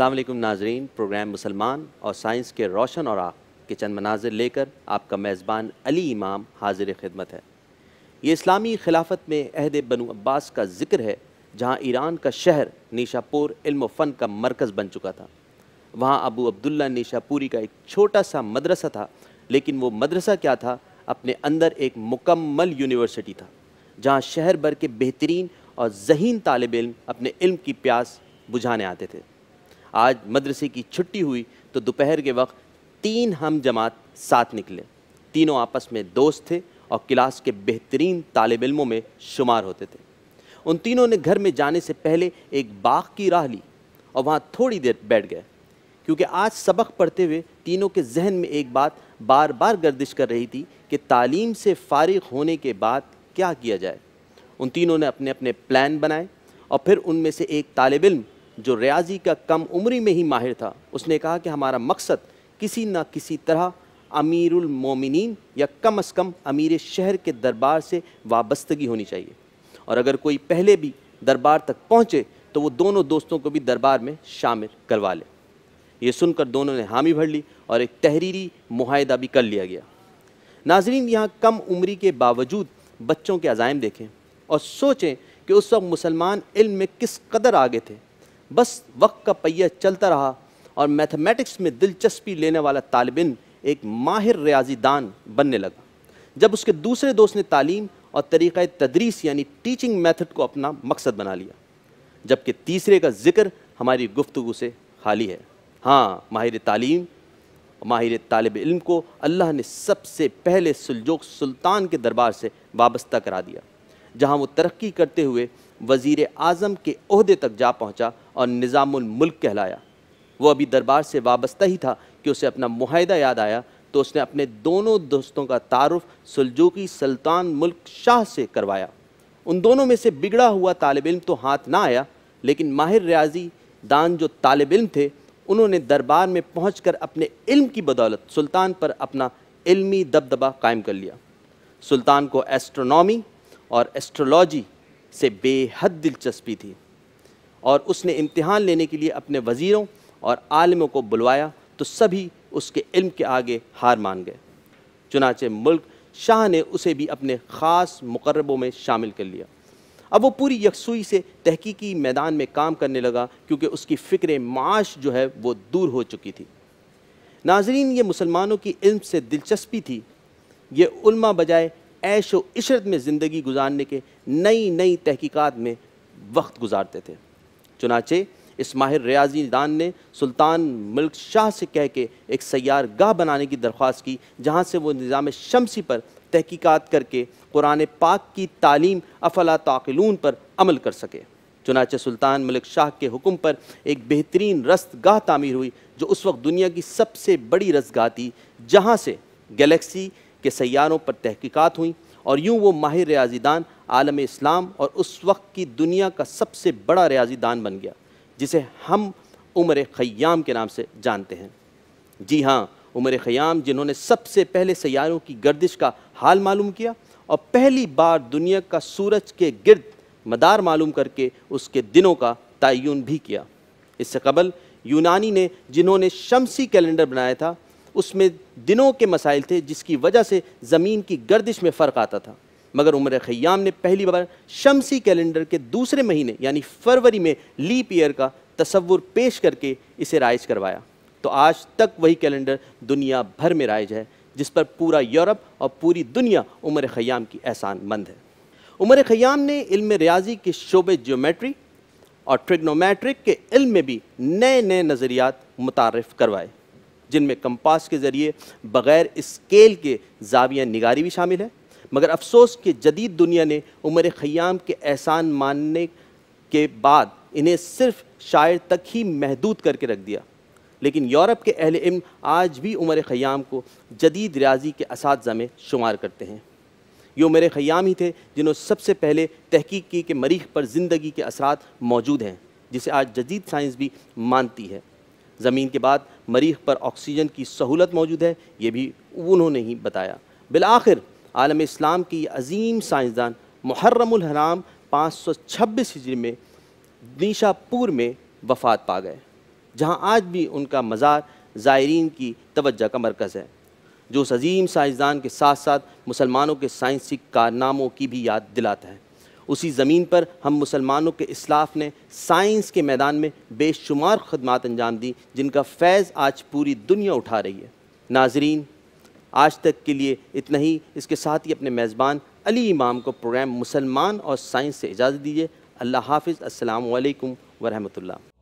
असलम नाजरीन प्रोग्राम मुसलमान और साइंस के रोशन और के चंद मनाजिर लेकर आपका मेज़बान अली इमाम हाजिर खिदमत है ये इस्लामी खिलाफत में अहद बनु अब्बास का जिक्र है जहाँ ईरान का शहर निशापुर इल्म फ़न का मरकज़ बन चुका था वहाँ अबू अब्दुल्ला निशापुरी का एक छोटा सा मदरसा था लेकिन वो मदरसा क्या था अपने अंदर एक मुकम्मल यूनिवर्सिटी था जहाँ शहर भर के बेहतरीन और जहीन तालब इल्म अपने इल्म की प्यास बुझाने आते थे आज मदरसे की छुट्टी हुई तो दोपहर के वक्त तीन हम जमात साथ निकले तीनों आपस में दोस्त थे और क्लास के बेहतरीन तालब इलमों में शुमार होते थे उन तीनों ने घर में जाने से पहले एक बाग की राह ली और वहाँ थोड़ी देर बैठ गए क्योंकि आज सबक पढ़ते हुए तीनों के जहन में एक बात बार बार गर्दिश कर रही थी कि तालीम से फारिग होने के बाद क्या किया जाए उन तीनों ने अपने अपने प्लान बनाए और फिर उनमें से एक तालब इल्म जो रियाजी का कम उम्री में ही माहिर था उसने कहा कि हमारा मकसद किसी न किसी तरह अमीरुल मोमिनीन या कम अज़ कम अमीर शहर के दरबार से वाबस्तगी होनी चाहिए और अगर कोई पहले भी दरबार तक पहुँचे तो वो दोनों दोस्तों को भी दरबार में शामिल करवा ले ये सुनकर दोनों ने हामी भर ली और एक तहरीरी माहिदा भी कर लिया गया नाजरीन यहाँ कम उम्री के बावजूद बच्चों के अजायम देखें और सोचें कि उस वक्त मुसलमान इल्म में किस कदर आगे थे बस वक्त का पहिया चलता रहा और मैथमेटिक्स में दिलचस्पी लेने वाला तालबिन एक माहिर रियाजीदान बनने लगा जब उसके दूसरे दोस्त ने तालीम और तरीक़ तदरीस यानी टीचिंग मेथड को अपना मकसद बना लिया जबकि तीसरे का जिक्र हमारी गुफ्तु से खाली है हाँ माहिर तालीम माहिर तालब इल्म को अल्लाह ने सबसे पहले सुलजोक सुल्तान के दरबार से वाबस्ता करा दिया जहाँ वो तरक्की करते हुए वज़ी अजम के अहदे तक जा पहुँचा और निज़ामुलमल्क कहलाया वो अभी दरबार से वाबस्ता ही था कि उसे अपना माहिदा याद आया तो उसने अपने दोनों दोस्तों का तारफ़ सुलजोकी सुल्तान मुल्क शाह से करवाया उन दोनों में से बिगड़ा हुआ तालब इम तो हाथ ना आया लेकिन माहिर रियाजी दान जो तालब इम थे उन्होंने दरबार में पहुँच कर अपने इल्म की बदौलत सुल्तान पर अपना इलमी दबदबा कायम कर लिया सुल्तान को एस्ट्रोनॉमी और एस्ट्रोलॉजी से बेहद दिलचस्पी थी और उसने इम्तहान लेने के लिए अपने वज़ीरों और आलमों को बुलवाया तो सभी उसके इल्म के आगे हार मान गए चुनाचे मुल्क शाह ने उसे भी अपने ख़ास मुकरबों में शामिल कर लिया अब वो पूरी यकसुई से तहकीकी मैदान में काम करने लगा क्योंकि उसकी फ़िक्र माश जो है वो दूर हो चुकी थी नाजरीन ये मुसलमानों की इल्म से दिलचस्पी थी ये उल्मा बजाय ऐश व इशरत में ज़िंदगी गुजारने के नई नई तहकीक़ात में वक्त गुजारते थे चुनाचे इस माहिर रियाजी दान ने सुल्तान मल्क शाह से कह के एक सैार गाह बनाने की दरख्वास्त की जहाँ से वो निज़ाम शमसी पर तहकीक़ात करके कुरान पाक की तालीम अफला ताकिलून पर अमल कर सके चुनाचे सुल्तान मलिक शाह के हुक्म पर एक बेहतरीन रस्त गाह तामीर हुई जो उस वक्त दुनिया की सबसे बड़ी गाह थी जहाँ से गैलेक्सी के सयारों पर तहकीक़ात हुई और यूँ वो माहिर रियाजीदान आलम इस्लाम और उस वक्त की दुनिया का सबसे बड़ा रियाजीदान बन गया जिसे हम उमर ख़याम के नाम से जानते हैं जी हाँ उमर ख़याम जिन्होंने सबसे पहले सैारों की गर्दिश का हाल मालूम किया और पहली बार दुनिया का सूरज के गिरद मदार मालूम करके उसके दिनों का तयन भी किया इससे कबल यूनानी ने जिन्होंने शमसी कैलेंडर बनाया था उसमें दिनों के मसाइल थे जिसकी वजह से ज़मीन की गर्दिश में फ़र्क आता था मगर उमर ख़याम ने पहली बार शमसी कैलेंडर के दूसरे महीने यानी फरवरी में लीप ईयर का तस्वुर पेश करके इसे राइज करवाया तो आज तक वही कैलेंडर दुनिया भर में राइज है जिस पर पूरा यूरोप और पूरी दुनिया उमर ख़याम की एहसान मंद है उमर ख़याम ने इल्म रियाजी के शोबे ज्योमेट्री और ट्रिग्नोमेट्रिक के इल्म में भी नए नए नज़रियात मुतारफ़ करवाए जिनमें कंपास के ज़रिए बग़ैर स्केल के जाविया निगारी भी शामिल है मगर अफसोस कि जदीद दुनिया ने उमर ख़याम के एहसान मानने के बाद इन्हें सिर्फ शायर तक ही महदूद करके रख दिया लेकिन यूरोप के अहल इम आज भी उमर ख़याम को जदीद रियाजी के इस में शुमार करते हैं ये उमर ख़याम ही थे जिन्होंने सबसे पहले तहकीक की कि मरीख पर ज़िंदगी के असरा मौजूद हैं जिसे आज जदीद साइंस भी मानती है ज़मीन के बाद मरीख पर ऑक्सीजन की सहूलत मौजूद है ये भी उन्होंने ही बताया बिल आखिर आलम इस्लाम की अजीम साइंसदान मुहर्रमराम पाँच सौ छब्बीस हिजरी में निशापुर में वफात पा गए जहाँ आज भी उनका मज़ार ज़ायरीन की तवज्जा का मरकज़ है जो उस अजीम साइंसदान के साथ साथ मुसलमानों के साइंसी कारनामों की भी याद दिलाता है उसी ज़मीन पर हम मुसलमानों के इसलाफ ने साइंस के मैदान में बेशुमार खदमात अंजाम दी जिनका फैज़ आज पूरी दुनिया उठा रही है नाजरीन आज तक के लिए इतना ही इसके साथ ही अपने मेज़बान अली इमाम को प्रोग्राम मुसलमान और साइंस से इजाज़त दीजिए अल्लाह हाफिज़ असलकम वरहमल